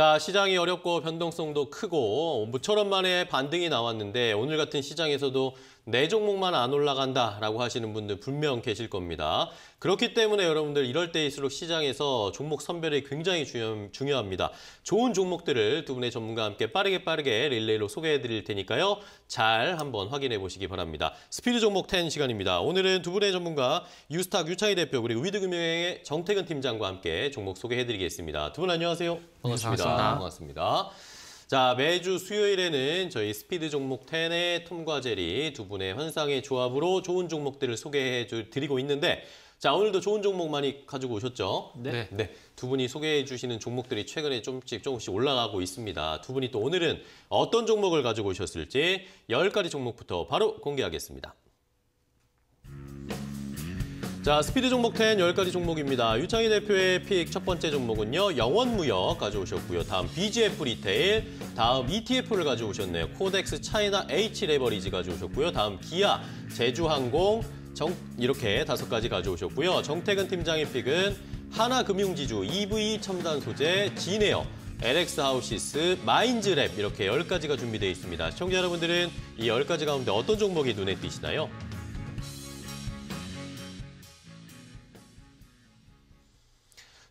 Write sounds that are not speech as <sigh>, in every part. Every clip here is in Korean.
자, 시장이 어렵고 변동성도 크고 모처럼만의 반등이 나왔는데 오늘 같은 시장에서도 내 종목만 안 올라간다라고 하시는 분들 분명 계실 겁니다. 그렇기 때문에 여러분들 이럴 때일수록 시장에서 종목 선별이 굉장히 중요, 합니다 좋은 종목들을 두 분의 전문가와 함께 빠르게 빠르게 릴레이로 소개해 드릴 테니까요. 잘 한번 확인해 보시기 바랍니다. 스피드 종목 10 시간입니다. 오늘은 두 분의 전문가 유스탁 유창희 대표 그리고 위드금융의 정태근 팀장과 함께 종목 소개해 드리겠습니다. 두 분 안녕하세요. 반갑습니다. 반갑습니다. 반갑습니다. 자, 매주 수요일에는 저희 스피드 종목 10의 톰과 제리 두 분의 환상의 조합으로 좋은 종목들을 소개해 드리고 있는데 자, 오늘도 좋은 종목 많이 가지고 오셨죠? 네. 네. 네. 두 분이 소개해 주시는 종목들이 최근에 조금씩 조금씩 올라가고 있습니다. 두 분이 또 오늘은 어떤 종목을 가지고 오셨을지 열가지 종목부터 바로 공개하겠습니다. 자, 스피드 종목 10 10가지 종목입니다. 유창희 대표의 픽 첫 번째 종목은요. 영원무역 가져오셨고요. 다음 BGF 리테일, 다음 ETF를 가져오셨네요. 코덱스 차이나 H 레버리지 가져오셨고요. 다음 기아, 제주항공, 정, 이렇게 다섯 가지 가져오셨고요. 정태근 팀장의 픽은 하나금융지주, EV 첨단 소재, 진에어 LX 하우시스, 마인즈랩 이렇게 1 0가지가 준비되어 있습니다. 시청자 여러분들은 이1 0가지 가운데 어떤 종목이 눈에 띄시나요?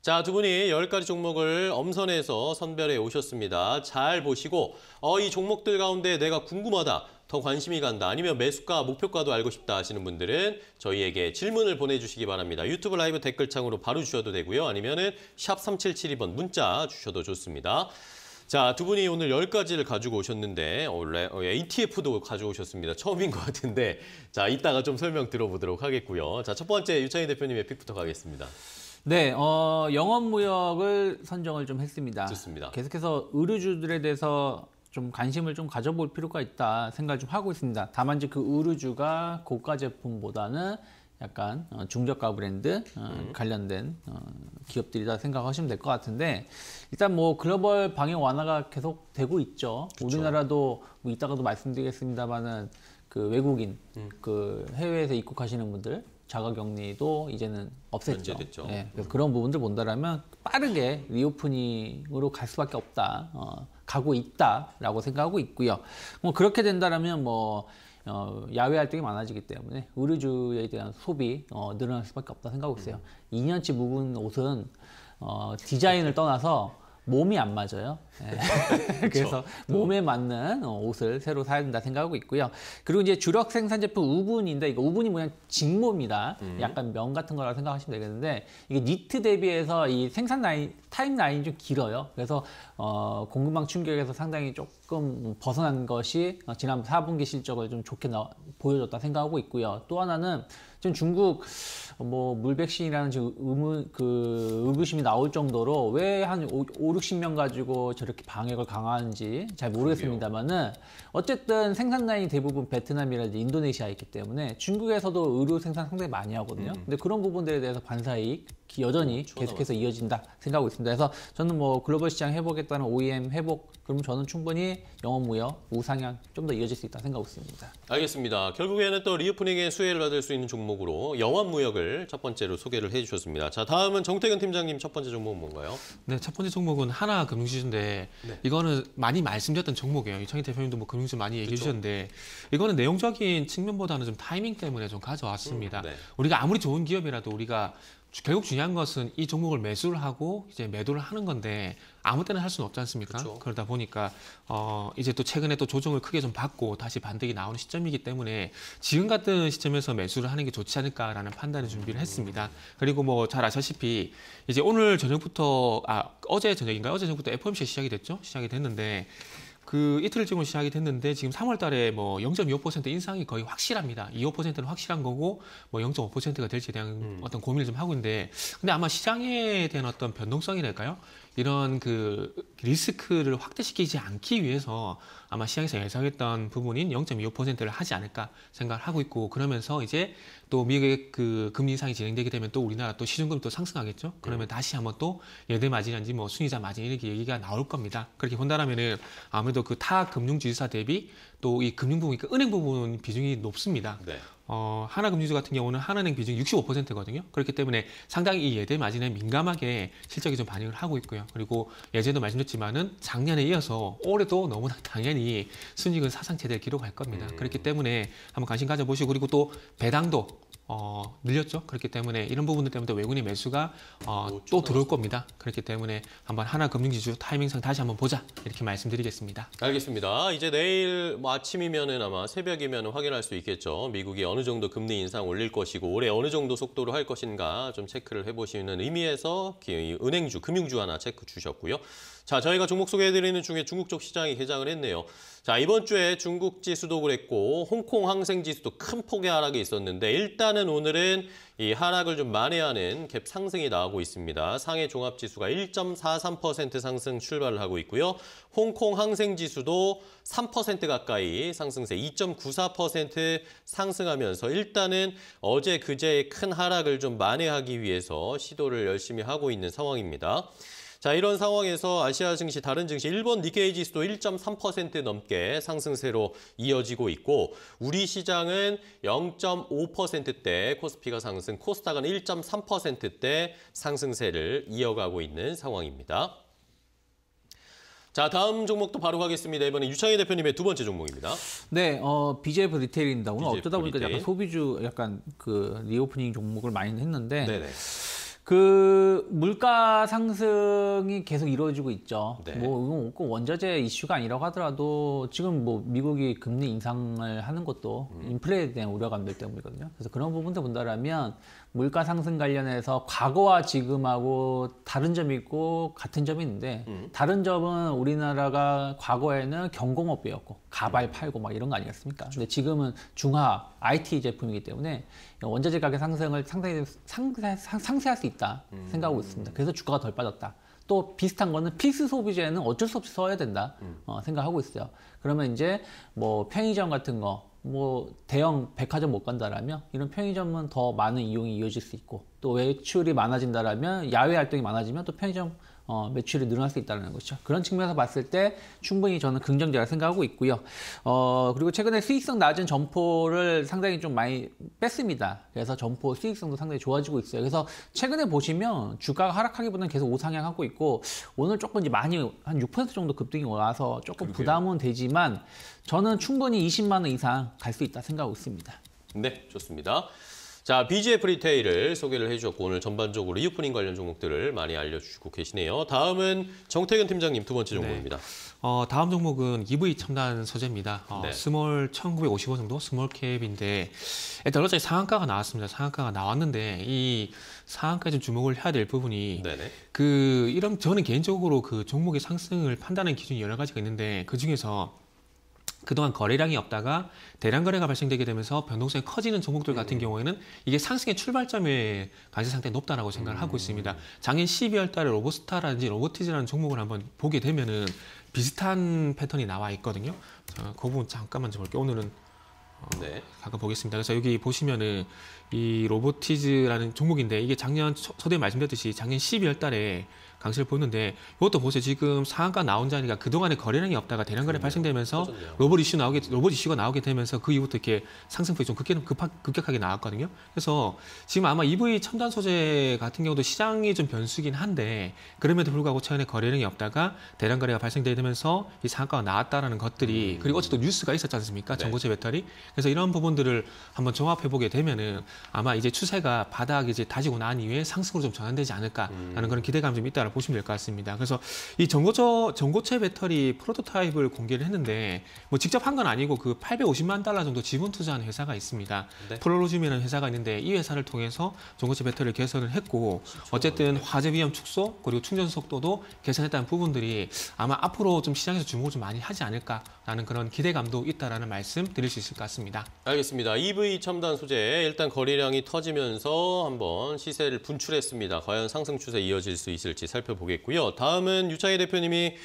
자, 두 분이 10가지 종목을 엄선해서 선별해 오셨습니다. 잘 보시고 어, 이 종목들 가운데 내가 궁금하다, 더 관심이 간다, 아니면 매수가, 목표가도 알고 싶다 하시는 분들은 저희에게 질문을 보내주시기 바랍니다. 유튜브 라이브 댓글창으로 바로 주셔도 되고요. 아니면 은샵 3772번 문자 주셔도 좋습니다. 자, 두 분이 오늘 10가지를 가지고 오셨는데 원래 어, ATF도 가져오셨습니다. 처음인 것 같은데 자, 이따가 좀 설명 들어보도록 하겠고요. 자, 첫 번째 유창희 대표님의 픽부터 가겠습니다. 네, 어, 영업 무역을 선정을 좀 했습니다. 좋습니다. 계속해서 의류주들에 대해서 좀 관심을 좀 가져볼 필요가 있다 생각을 좀 하고 있습니다. 다만 이제 그 의류주가 고가 제품보다는 약간 어, 중저가 브랜드 어, 음. 관련된 어, 기업들이다 생각하시면 될 것 같은데 일단 뭐 글로벌 방역 완화가 계속 되고 있죠. 그쵸. 우리나라도 뭐 이따가도 말씀드리겠습니다만은 그 외국인 음. 그 해외에서 입국하시는 분들 자가격리도 이제는 없앴죠. 네, 예, 그래서 그런 부분들 본다라면 빠르게 리오프닝으로 갈 수밖에 없다. 어, 가고 있다라고 생각하고 있고요. 뭐 그렇게 된다라면 뭐 어, 야외 활동이 많아지기 때문에 의류주에 대한 소비 어, 늘어날 수밖에 없다 생각하고 있어요. 음. 2년치 묵은 옷은 어, 디자인을 떠나서 몸이 안 맞아요. 예. <laughs> 그렇죠. 그래서 몸에 맞는 어, 옷을 새로 사야 된다 생각하고 있고요. 그리고 이제 주력 생산 제품 우분인데 이거 우분이 뭐냐 직모입니다. 음. 약간 면 같은 거라 생각하시면 되겠는데 이게 니트 대비해서 이 생산 라인 타임 라인이 좀 길어요. 그래서 어, 공급망 충격에서 상당히 조금 벗어난 것이 어, 지난 4분기 실적을 좀 좋게 나, 보여줬다 생각하고 있고요. 또 하나는 지금 중국 뭐 물백신이라는 지금 의무 그 의구심이 나올 정도로 왜 한 5, 60명 가지고 저 이렇게 방역을 강화하는지 잘 모르겠습니다만은 어쨌든 생산 라인이 대부분 베트남이라든지 인도네시아에 있기 때문에 중국에서도 의료 생산 상당히 많이 하거든요. 음. 근데 그런 부분들에 대해서 반사이익 여전히 음, 계속해서 이어진다 생각하고 있습니다. 그래서 저는 뭐 글로벌 시장 회복했다는 OEM 회복 그럼 저는 충분히 영업 무역 우상향 좀 더 이어질 수 있다 생각하고 있습니다. 알겠습니다. 결국에는 또 리오프닝의 수혜를 받을 수 있는 종목으로 영업 무역을 첫 번째로 소개를 해주셨습니다. 자 다음은 정태근 팀장님 첫 번째 종목은 뭔가요? 네, 첫 번째 종목은 하나 금융시인데 네. 이거는 많이 말씀드렸던 종목이에요. 이창희 대표님도 뭐 금융시 많이 얘기해 그렇죠. 주셨는데 이거는 내용적인 측면보다는 좀 타이밍 때문에 좀 가져왔습니다. 음, 네. 우리가 아무리 좋은 기업이라도 우리가 결국 중요한 것은 이 종목을 매수를 하고 이제 매도를 하는 건데 아무 때나 할 수는 없지 않습니까? 그렇죠. 그러다 보니까 어 이제 또 최근에 또 조정을 크게 좀 받고 다시 반등이 나오는 시점이기 때문에 지금 같은 시점에서 매수를 하는 게 좋지 않을까라는 판단을 준비를 했습니다. 그리고 뭐 잘 아시다시피 이제 오늘 저녁부터 아 어제 저녁인가요? 어제 저녁부터 FOMC 시작이 됐죠? 시작이 됐는데 그 이틀 지을 시작이 됐는데 지금 3월 달에 뭐 0.25% 인상이 거의 확실합니다. 2.5%는 확실한 거고 뭐 0.5%가 될지에 대한 음. 어떤 고민을 좀 하고 있는데 근데 아마 시장에 대한 어떤 변동성이랄까요? 이런 그 리스크를 확대시키지 않기 위해서 아마 시장에서 예상했던 부분인 0.25%를 하지 않을까 생각을 하고 있고 그러면서 이제 또 미국의 그 금리 인상이 진행되게 되면 또 우리나라 또 시중금리 또 상승하겠죠. 네. 그러면 네. 다시 한번 또 예대 마진인지 뭐 순이자 마진 이렇게 얘기가 나올 겁니다. 그렇게 본다라면은 아무래도 그 타 금융주지사 대비 또 이 금융 부분, 그 은행 부분 비중이 높습니다. 네. 어, 하나금융주 같은 경우는 하나은행 비중이 65%거든요. 그렇기 때문에 상당히 이 예대 마진에 민감하게 실적이 좀 반영을 하고 있고요. 그리고 예전에도 말씀드렸지만은 작년에 이어서 올해도 너무나 <laughs> 당연히 순익은 사상 최대를 기록할 겁니다. 음. 그렇기 때문에 한번 관심 가져보시고 그리고 또 배당도 어, 늘렸죠. 그렇기 때문에 이런 부분들 때문에 외국인 매수가 어, 오, 또 들어올 겁니다. 그렇기 때문에 한번 하나금융지주 타이밍상 다시 한번 보자 이렇게 말씀드리겠습니다. 알겠습니다. 이제 내일 뭐 아침이면은 아마 새벽이면 확인할 수 있겠죠. 미국이 어느 정도 금리 인상 올릴 것이고 올해 어느 정도 속도로 할 것인가 좀 체크를 해보시는 의미에서 은행주, 금융주 하나 체크 주셨고요. 자, 저희가 종목 소개해드리는 중에 중국쪽 시장이 개장을 했네요. 자, 이번 주에 중국 지수도 그랬고 홍콩 항생 지수도 큰 폭의 하락이 있었는데 일단은 오늘은 이 하락을 좀 만회하는 갭 상승이 나오고 있습니다. 상해 종합 지수가 1.43% 상승 출발을 하고 있고요. 홍콩 항생 지수도 3% 가까이 상승세 2.94% 상승하면서 일단은 어제 그제의 큰 하락을 좀 만회하기 위해서 시도를 열심히 하고 있는 상황입니다. 자, 이런 상황에서 아시아 증시, 다른 증시, 일본 니케이 지수도 1.3% 넘게 상승세로 이어지고 있고 우리 시장은 0.5%대 코스피가 상승, 코스닥은 1.3%대 상승세를 이어가고 있는 상황입니다. 자, 다음 종목도 바로 가겠습니다. 이번에 유창희 대표님의 두 번째 종목입니다. 네, 어, BJF 리테일입니다. 오늘 BJF 어쩌다 보니까 리테일. 약간 소비주 약간 그 리오프닝 종목을 많이 했는데 네네. 그 물가 상승이 계속 이루어지고 있죠. 네. 뭐꼭 원자재 이슈가 아니라고 하더라도 지금 뭐 미국이 금리 인상을 하는 것도 음. 인플레에 대한 우려감들 때문이거든요. 그래서 그런 부분도 본다라면 물가 상승 관련해서 과거와 지금하고 다른 점이 있고 같은 점이 있는데 음. 다른 점은 우리나라가 과거에는 경공업이었고 가발 팔고 막 이런 거 아니겠습니까? 그렇죠. 근데 지금은 중화 IT 제품이기 때문에 원자재 가격 상승을 상당 상세, 상세할 수 있다 음. 생각하고 있습니다. 그래서 주가가 덜 빠졌다. 또 비슷한 거는 필수 소비재는 어쩔 수 없이 써야 된다 음. 어, 생각하고 있어요. 그러면 이제 뭐 편의점 같은 거뭐 대형 백화점 못 간다라면 이런 편의점은 더 많은 이용이 이어질 수 있고 또 외출이 많아진다라면 야외 활동이 많아지면 또 편의점 어, 매출이 늘어날 수 있다는 것이죠 그런 측면에서 봤을 때 충분히 저는 긍정적이라 생각하고 있고요. 어, 그리고 최근에 수익성 낮은 점포를 상당히 좀 많이 뺐습니다. 그래서 점포 수익성도 상당히 좋아지고 있어요. 그래서 최근에 보시면 주가가 하락하기보다는 계속 오상향하고 있고 오늘 조금 이제 많이 한 6% 정도 급등이 와서 조금 그러요 부담은 되지만 저는 충분히 20만 원 이상 갈 수 있다 생각하고 있습니다. 네, 좋습니다. 자, BGF 리테일을 소개를 해주셨고 오늘 전반적으로 리어폰인 관련 종목들을 많이 알려주시고 계시네요. 다음은 정태균 팀장님 두 번째 네. 종목입니다. 네. 어, 다음 종목은 EV 첨단 소재입니다. 어, 네. 스몰 1950원 정도 스몰캡인데 일단 어제 상한가가 나왔습니다. 상한가가 나왔는데 이 상한가에 좀 주목을 해야 될 부분이 네네. 그 이런 저는 개인적으로 그 종목의 상승을 판단하는 기준이 여러 가지가 있는데 그 중에서 그동안 거래량이 없다가 대량 거래가 발생되게 되면서 변동성이 커지는 종목들 같은 네. 경우에는 이게 상승의 출발점에 관세 상태히 높다라고 생각을 하고 음. 있습니다. 작년 12월 달에 로보스타라든지 로보티즈라는 종목을 한번 보게 되면은 비슷한 패턴이 나와 있거든요. 자, 그 부분 잠깐만 좀 볼게요. 오늘은 어, 네. 잠깐 보겠습니다. 그래서 여기 보시면은 이 로보티즈라는 종목인데 이게 작년 초, 초대에 말씀드렸듯이 작년 12월 달에 강세를 보였는데 이것도 보세요. 지금 상한가 나온 자니까 그동안에 거래량이 없다가 대량거래 발생되면서 커졌네요. 로봇 이슈 나오게 로봇 이슈가 나오게 되면서 그 이후부터 이렇게 상승폭이 좀 급격, 급하, 급격하게 나왔거든요. 그래서 지금 아마 EV 첨단 소재 같은 경우도 시장이 좀 변수긴 한데 그럼에도 불구하고 최근에 거래량이 없다가 대량거래가 발생되면서 이 상한가가 나왔다라는 것들이 음. 그리고 어쨌든 뉴스가 있었지 않습니까? 네. 전고체 배터리. 그래서 이런 부분들을 한번 종합해 보게 되면은 아마 이제 추세가 바닥 이제 이 다지고 난 이후에 상승으로 좀 전환되지 않을까라는 음. 그런 기대감 이좀 있다라고. 있다라고 보시면 될 것 같습니다. 그래서 이 전고체 전고체 배터리 프로토타입을 공개를 했는데 뭐 직접 한 건 아니고 그 850만 달러 정도 지분 투자한 회사가 있습니다. 네. 프로로즘이라는 회사가 있는데 이 회사를 통해서 전고체 배터리를 개선을 했고 그렇죠. 어쨌든 네. 화재 위험 축소 그리고 충전 속도도 개선했다는 부분들이 아마 앞으로 좀 시장에서 주목을 좀 많이 하지 않을까라는 그런 기대감도 있다라는 말씀 드릴 수 있을 것 같습니다. 알겠습니다. EV 첨단 소재 일단 거래량이 터지면서 한번 시세를 분출했습니다. 과연 상승 추세 이어질 수 있을지 살 살펴보겠고요. 다음은 유창희 대표님이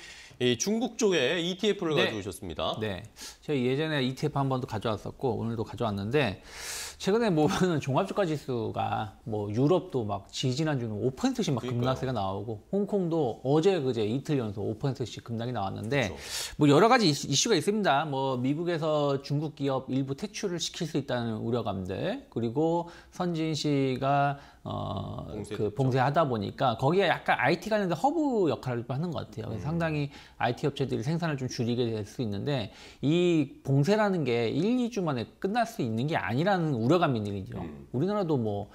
이 중국 쪽에 ETF를 네. 가져오셨습니다. 네. 제가 예전에 ETF 한 번도 가져왔었고 오늘도 가져왔는데 최근에 뭐, 종합주가 지수가 뭐 유럽도 막 지지난주는 5%씩 막 급락세가 나오고 홍콩도 어제 그제 이틀 연속 5%씩 급락이 나왔는데 그렇죠. 뭐 여러 가지 이슈, 가 있습니다. 뭐 미국에서 중국 기업 일부 퇴출을 시킬 수 있다는 우려감들 그리고 선진 씨가 어, 봉쇄 그 봉쇄하다 보니까 거기에 약간 IT 관련된 허브 역할을 하는 것 같아요. 그래서 음. 상당히 IT 업체들이 생산을 좀 줄이게 될 수 있는데 이 봉쇄라는 게 1, 2주 만에 끝날 수 있는 게 아니라는 우려감이 들이죠. 음. 우리나라도 뭐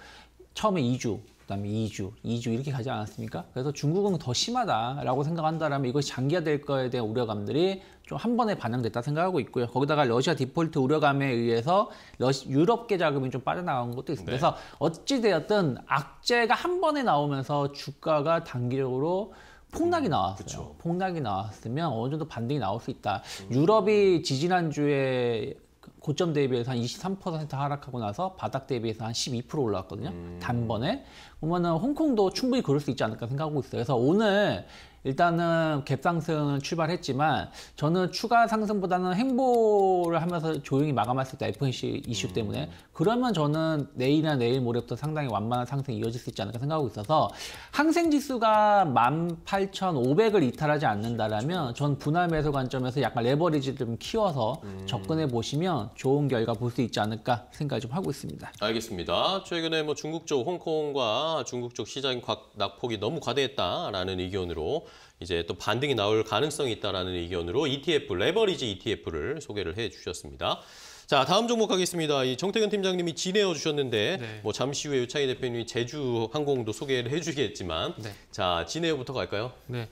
처음에 2주, 그다음에 2주, 2주 이렇게 가지 않았습니까? 그래서 중국은 더 심하다라고 생각한다라면 이거 장기화될 거에 대한 우려감들이 좀 한 번에 반영됐다 생각하고 있고요. 거기다가 러시아 디폴트 우려감에 의해서 러시, 유럽계 자금이 좀 빠져나간 것도 있습니다. 네. 그래서 어찌 되었든 악재가 한 번에 나오면서 주가가 단기적으로 폭락이 음, 나왔어요. 그 폭락이 나왔으면 어느 정도 반등이 나올 수 있다. 음. 유럽이 지지난 주에 고점 대비해서 한 23% 하락하고 나서 바닥 대비해서 한 12% 올라왔거든요. 음. 단번에. 보면은 홍콩도 충분히 그럴 수 있지 않을까 생각하고 있어요. 그래서 오늘 일단은 갭상승 출발했지만 저는 추가 상승보다는 행보를 하면서 조용히 마감했을 때 FNC 이슈 음. 때문에 그러면 저는 내일이나 내일 모레부터 상당히 완만한 상승이 이어질 수 있지 않을까 생각하고 있어서 항생 지수가 18,500을 이탈하지 않는다라면 전 분할 매수 관점에서 약간 레버리지 좀 키워서 음. 접근해 보시면 좋은 결과 볼 수 있지 않을까 생각을 좀 하고 있습니다. 알겠습니다. 최근에 뭐 중국 쪽 홍콩과 중국 쪽 시장 낙폭이 너무 과대했다라는 의견으로 이제 또 반등이 나올 가능성이 있다라는 의견으로 ETF 레버리지 ETF를 소개를 해 주셨습니다. 자 다음 종목 가겠습니다. 이 정태근 팀장님이 지내어 주셨는데 네. 뭐 잠시 후에 유창희 대표님이 제주 항공도 소개를 해주겠지만 네. 자지내어부터 갈까요? 네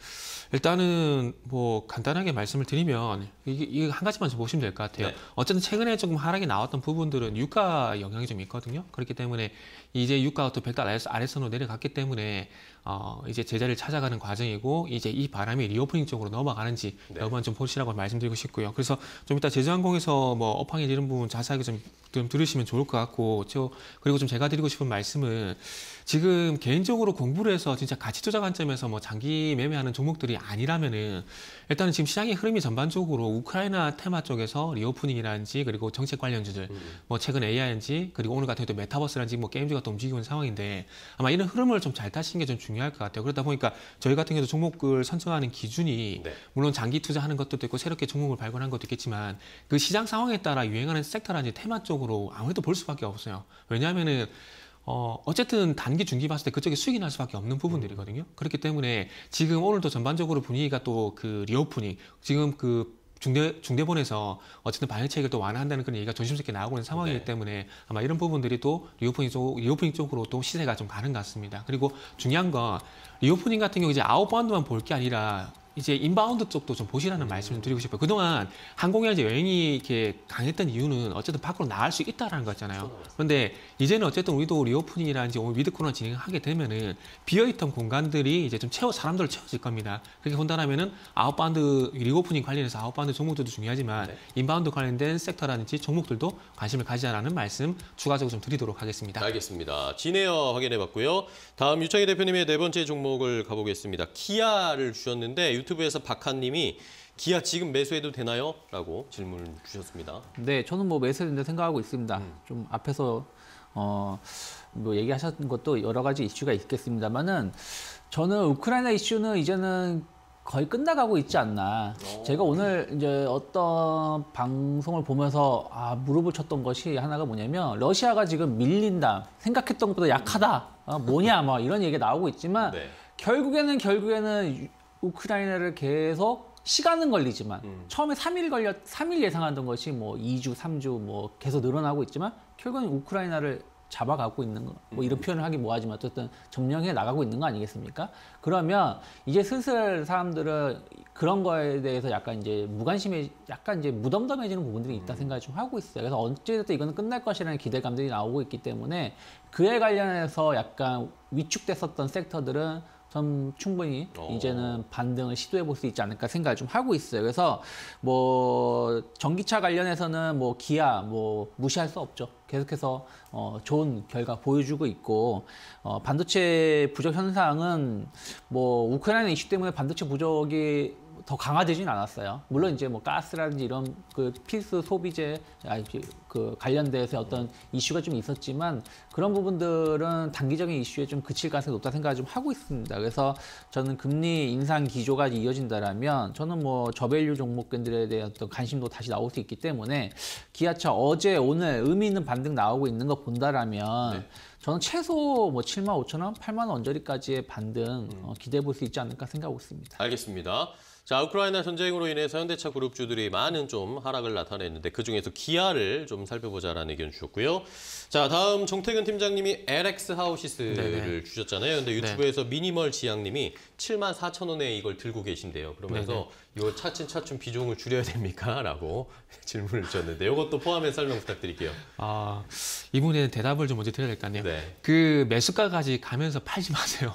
일단은 뭐 간단하게 말씀을 드리면 이게, 이게 한 가지만 좀 보시면 될 것 같아요. 네. 어쨌든 최근에 조금 하락이 나왔던 부분들은 유가 영향이 좀 있거든요. 그렇기 때문에 이제 유가가 또 100달러 아래선으로 내려갔기 때문에 어, 이제 제자를 찾아가는 과정이고 이제 이 바람이 리오프닝 쪽으로 넘어가는지 네. 여부는 좀 보시라고 말씀드리고 싶고요. 그래서 좀 이따 제주항공에서 뭐 업황이 이런 부분 자세하게 좀좀 들으시면 좋을 것 같고 저 그리고 좀 제가 드리고 싶은 말씀은 지금 개인적으로 공부를 해서 진짜 가치 투자 관점에서 뭐 장기 매매하는 종목들이 아니라면은 일단은 지금 시장의 흐름이 전반적으로 우크라이나 테마 쪽에서 리오프닝이라든지 그리고 정책 관련주들 음. 뭐 최근 AI인지 그리고 오늘 같은 경우도 메타버스라든지 뭐 게임주가 또 움직이고 있는 상황인데 아마 이런 흐름을 좀 잘 타시는 게 좀 중요할 것 같아요. 그러다 보니까 저희 같은 경우도 종목을 선정하는 기준이 네. 물론 장기 투자하는 것도 있고 새롭게 종목을 발견한 것도 있겠지만 그 시장 상황에 따라 유행하는 섹터라든지 테마 쪽으로 전으로 아무래도 볼 수밖에 없어요. 왜냐하면은 어, 어쨌든 단기 중기 봤을 때 그쪽에 수익이 날 수밖에 없는 부분들이거든요. 음. 그렇기 때문에 지금 오늘도 전반적으로 분위기가 또 그 리오프닝 지금 그 중대, 중대본에서 어쨌든 반체책을또 완화한다는 그런 얘기가 조심스럽게 나오고 있는 상황이기 네. 때문에 아마 이런 부분들이 또 리오프닝 쪽, 리오프닝 쪽으로 또 시세가 좀 가는 것 같습니다. 그리고 중요한 건 리오프닝 같은 경우 이제 아웃바드만볼 게 아니라 이제 인바운드 쪽도 좀 보시라는 음. 말씀을 드리고 싶어요. 그동안 항공이나 이제 여행이 이렇게 강했던 이유는 어쨌든 밖으로 나갈 수 있다라는 거잖아요 그렇죠. 그런데 이제는 어쨌든 우리도 리오프닝이라든지 오늘 위드 코너 진행하게 되면은 비어있던 공간들이 이제 좀 채워 사람들을 채워질 겁니다. 그렇게 본다면은 아웃바운드 리오프닝 관련해서 아웃바운드 종목들도 중요하지만 네. 인바운드 관련된 섹터라든지 종목들도 관심을 가지자라는 말씀 추가적으로 좀 드리도록 하겠습니다. 알겠습니다. 진에어 확인해 봤고요. 다음 유창희 대표님의 네 번째 종목을 가보겠습니다. 키아를 주셨는데 유튜브에서 박한님이 기아 지금 매수해도 되나요? 라고 질문을 주셨습니다. 네, 저는 뭐 매수해야 된다 생각하고 있습니다. 음. 좀 앞에서 어, 뭐 얘기하셨던 것도 여러 가지 이슈가 있겠습니다만은 저는 우크라이나 이슈는 이제는 거의 끝나가고 있지 않나. 어. 제가 오늘 이제 어떤 방송을 보면서 아, 무릎을 쳤던 것이 하나가 뭐냐면 러시아가 지금 밀린다. 생각했던 것보다 약하다. 아, 뭐냐 뭐 이런 얘기가 나오고 있지만 네. 결국에는 결국에는 우크라이나를 계속 시간은 걸리지만 음. 처음에 3일 걸렸 3일 예상하던 것이 뭐 2주, 3주 뭐 계속 늘어나고 있지만 결국은 우크라이나를 잡아가고 있는 거, 뭐 이런 음. 표현을 하기 뭐하지만 어쨌든 점령해 나가고 있는 거 아니겠습니까? 그러면 이제 슬슬 사람들은 그런 거에 대해서 약간 이제 무관심해, 약간 이제 무덤덤해지는 부분들이 있다 음. 생각을 좀 하고 있어요. 그래서 언제든 이거는 끝날 것이라는 기대감들이 나오고 있기 때문에 그에 관련해서 약간 위축됐었던 섹터들은 전 충분히 오. 어. 이제는 반등을 시도해 볼 수 있지 않을까 생각을 좀 하고 있어요. 그래서 뭐 전기차 관련해서는 뭐 기아 뭐 무시할 수 없죠. 계속해서 어 좋은 결과 보여주고 있고 어 반도체 부족 현상은 뭐 우크라이나 이슈 때문에 반도체 부족이 더 강화되진 않았어요. 물론 이제 뭐 가스라든지 이런 그 필수 소비재 아니 그 관련돼서 어떤 이슈가 좀 있었지만 그런 부분들은 단기적인 이슈에 좀 그칠 가능성이 높다 생각을 좀 하고 있습니다. 그래서 저는 금리 인상 기조가 이어진다라면 저는 뭐 저밸류 종목들에 대한 어떤 관심도 다시 나올 수 있기 때문에 기아차 어제 오늘 의미 있는 반등 나오고 있는 거 본다라면 네. 저는 최소 뭐 7만 5천 원, 8만 원언리까지의 반등 음. 어, 기대해 볼 수 있지 않을까 생각하고 있습니다. 알겠습니다. 자, 우크라이나 전쟁으로 인해서 현대차 그룹주들이 많은 좀 하락을 나타냈는데 그중에서 기아를 좀 살펴보자라는 의견 주셨고요. 자, 다음 정태균 팀장님이 LX 하우시스를 네네. 주셨잖아요. 근데 네. 유튜브에서 네. 미니멀 지향님이 7만 4천 원에 이걸 들고 계신데요. 그러면서 네네. 이 차츰 차츰 비중을 줄여야 됩니까?라고 <laughs> 질문을 주셨는데 이것도 포함해 서 설명 부탁드릴게요. 아 이분에 대답을 좀 먼저 드려야 될 것 같네요. 네. 그 매수가까지 가면서 팔지 마세요.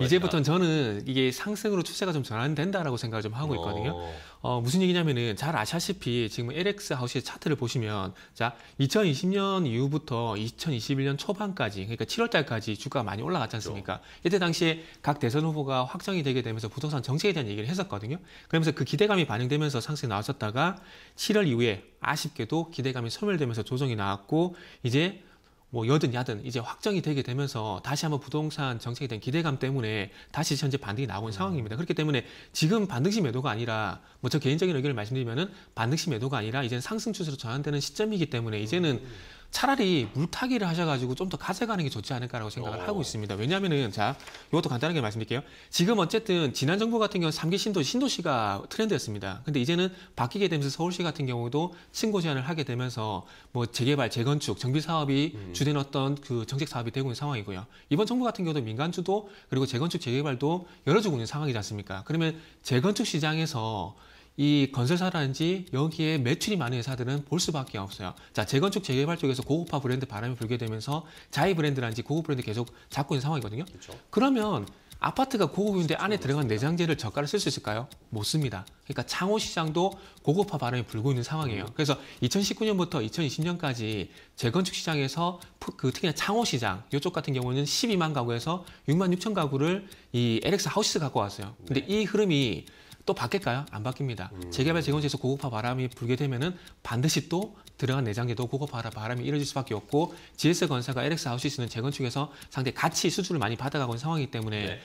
이제부터는 저는 이게 상승으로 추세가 좀 전환된다라고 생각을 좀 하고 있거든요. 어, 어 무슨 얘기냐면은 잘 아시다시피 지금 LX 하우스의 차트를 보시면 자 2020년 이후부터 2021년 초반까지 그러니까 7월달까지 주가가 많이 올라갔지 그렇죠. 않습니까? 그렇죠. 이때 당시에 각 대선 후보가 확정이 되게 되면서 부동산 정책에 대한 얘기를 했었거든요. 그러면서 그 기대감이 반영되면서 상승이 나왔었다가 7월 이후에 아쉽게도 기대감이 소멸되면서 조정이 나왔고 이제 뭐 여든 야든 이제 확정이 되게 되면서 다시 한번 부동산 정책에 대한 기대감 때문에 다시 현재 반등이 나오는 음. 상황입니다. 그렇기 때문에 지금 반등시 매도가 아니라 뭐 저 개인적인 의견을 말씀드리면은 반등시 매도가 아니라 이제는 상승 추세로 전환되는 시점이기 때문에 이제는 음. 차라리 물타기를 하셔가지고 좀 더 가져가는 게 좋지 않을까라고 생각을 오. 어. 하고 있습니다. 왜냐하면은 자 이것도 간단하게 말씀드릴게요. 지금 어쨌든 지난 정부 같은 경우 는 3기 신도 신도시가 트렌드였습니다. 근데 이제는 바뀌게 되면서 서울시 같은 경우도 신고 제한을 하게 되면서 뭐 재개발 재건축 정비 사업이 음. 주된 어떤 그 정책 사업이 되고 있는 상황이고요. 이번 정부 같은 경우도 민간주도 그리고 재건축 재개발도 열어주고 있는 상황이지 않습니까? 그러면 재건축 시장에서 이 건설사라든지 여기에 매출이 많은 회사들은 볼 수밖에 없어요. 자 재건축 재개발 쪽에서 고급화 브랜드 바람이 불게 되면서 자이 브랜드라든지 고급 브랜드 계속 잡고 있는 상황이거든요. 그쵸. 그러면 아파트가 고급인데 안에 그렇죠. 들어간 내장재를 저가를 쓸 수 있을까요? 못 씁니다. 그러니까 창호 시장도 고급화 바람이 불고 있는 상황이에요. 음. 그래서 2019년부터 2020년까지 재건축 시장에서 그 특히나 창호 시장 이쪽 같은 경우는 12만 가구에서 6만 6천 가구를 이 LX 하우스 갖고 왔어요. 근데 네. 이 흐름이 또 바뀔까요? 안 바뀝니다. 음. 재개발 재건축에서 고급화 바람이 불게 되면은 반드시 또 들어간 내장계도 고급화 바람이 이뤄질 수밖에 없고 GS 건설과 LX 하우시스는 재건축에서 상대 같이 수주을 많이 받아가고 있는 상황이기 때문에 네.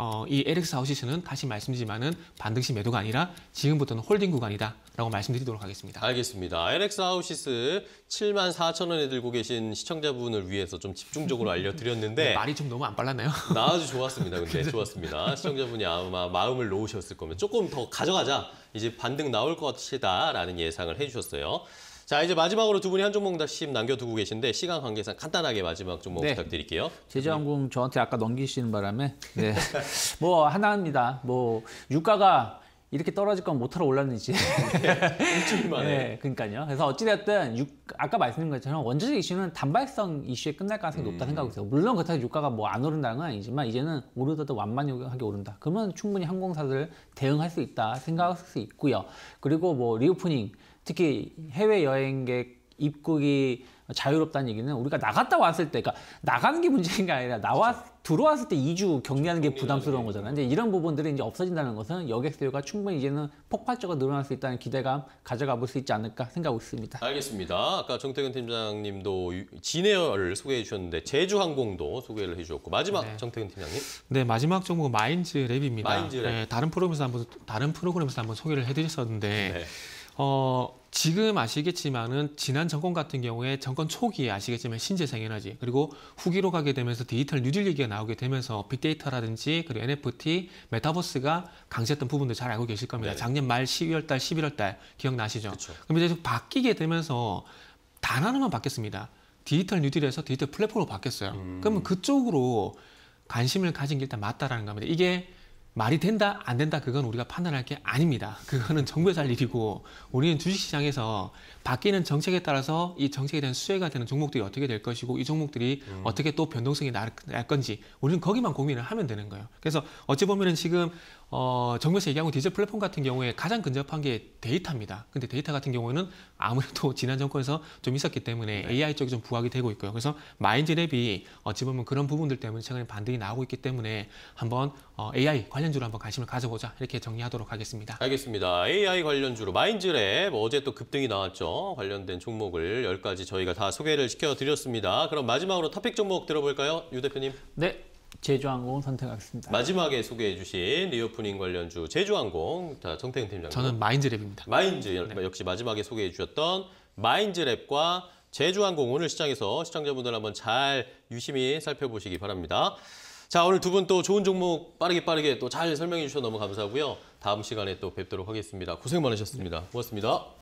어, 이 LX 아웃시스는 다시 말씀드리지만은 반등시 매도가 아니라 지금부터는 홀딩 구간이다라고 말씀드리도록 하겠습니다. 알겠습니다. LX 아웃시스 7만 4천 원에 들고 계신 시청자분을 위해서 좀 집중적으로 알려드렸는데 네, 말이 좀 너무 안 빨랐나요? <laughs> 나 아주 좋았습니다. 근데 좋았습니다. 시청자분이 아마 마음을 놓으셨을 거면 조금 더 가져가자. 이제 반등 나올 것이다라는 예상을 해주셨어요. 자 이제 마지막으로 두 분이 한 종목 다시 남겨두고 계신데 시간 관계상 간단하게 마지막 종목 네. 부탁드릴게요. 제주항공 저한테 아까 넘기시는 바람에 네. <laughs> 뭐 하나입니다. 뭐 유가가 이렇게 떨어질 건 못하러 올랐는지. 일주일 <laughs> 만에. 네, 그러니까요. 그래서 어찌됐든, 유, 아까 말씀드린 것처럼 원자재 이슈는 단발성 이슈에 끝날 가능성이 높다 음. 생각하고 있어요. 물론 그렇다고 유가가 뭐 안 오른다는 건 아니지만, 이제는 오르더라도 완만하게 오른다. 그러면 충분히 항공사들 대응할 수 있다 생각할 수 있고요. 그리고 뭐 리오프닝. 특히 해외 여행객 입국이 자유롭다는 얘기는 우리가 나갔다 왔을 때, 그러니까 나가는 게 문제인 게 아니라 나와 그렇죠. 들어왔을 때 2주 격리하는 게 네, 부담스러운 네. 거잖아요. 근데 이런 부분들이 이제 없어진다는 것은 여객 수요가 충분히 이제는 폭발적으로 늘어날 수 있다는 기대감 가져가 볼 수 있지 않을까 생각하고 있습니다. 알겠습니다. 아까 정태근 팀장님도 진해열를 소개해 주셨는데 제주항공도 소개를 해 주셨고 마지막 네. 정태근 팀장님. 네, 마지막 정보가 마인즈랩입니다. 마인즈랩. 네, 다른 프로그램에서 한번 다른 프로그램에서 한번 소개를 해 드렸었는데 네. 어, 지금 아시겠지만은 지난 정권 같은 경우에 정권 초기에 아시겠지만 신재생 에너지 그리고 후기로 가게 되면서 디지털 뉴딜얘기가 나오게 되면서 빅데이터라든지 그리고 NFT, 메타버스가 강세했던 부분들 잘 알고 계실 겁니다. 네. 작년 말 12월 달, 11월 달 기억나시죠? 그쵸. 그럼 이제 바뀌게 되면서 단 하나만 바뀌었습니다. 디지털 뉴딜에서 디지털 플랫폼으로 바뀌었어요. 음. 그러면 그쪽으로 관심을 가진 게 일단 맞다라는 겁니다. 이게 말이 된다 안 된다 그건 우리가 판단할 게 아닙니다. 그거는 정부에서 할 일이고 우리는 주식시장에서 바뀌는 정책에 따라서 이 정책에 대한 수혜가 되는 종목들이 어떻게 될 것이고 이 종목들이 음. 어떻게 또 변동성이 날, 날 건지 우리는 거기만 고민을 하면 되는 거예요. 그래서 어찌 보면은 지금 어, 정면에서 얘기하고 디젤 플랫폼 같은 경우에 가장 근접한 게 데이터입니다. 근데 데이터 같은 경우는 아무래도 <laughs> 지난 정권에서 좀 있었기 때문에 네. AI 쪽이 좀 부각이 되고 있고요. 그래서 마인드랩이 어찌 보면 그런 부분들 때문에 최근에 반등이 나오고 있기 때문에 한번 어, AI 관련주로 한번 관심을 가져보자 이렇게 정리하도록 하겠습니다. 알겠습니다. AI 관련주로 마인드랩 뭐 어제 또 급등이 나왔죠. 관련된 종목을 1 0가지 저희가 다 소개를 시켜드렸습니다. 그럼 마지막으로 탑픽 종목 들어볼까요? 유 대표님. 네, 제주항공 선택하겠습니다. 마지막에 소개해 주신 리오프닝 관련주 제주항공 자, 정태근 팀장님. 저는 마인드랩입니다. 마인즈 네. 역시 마지막에 소개해 주셨던 마인드랩과 제주항공 오늘 시장에서 시청자분들 한번 잘 유심히 살펴보시기 바랍니다. 자 오늘 두 분 또 좋은 종목 빠르게 빠르게 또 잘 설명해 주셔서 너무 감사하고요. 다음 시간에 또 뵙도록 하겠습니다. 고생 많으셨습니다. 고맙습니다.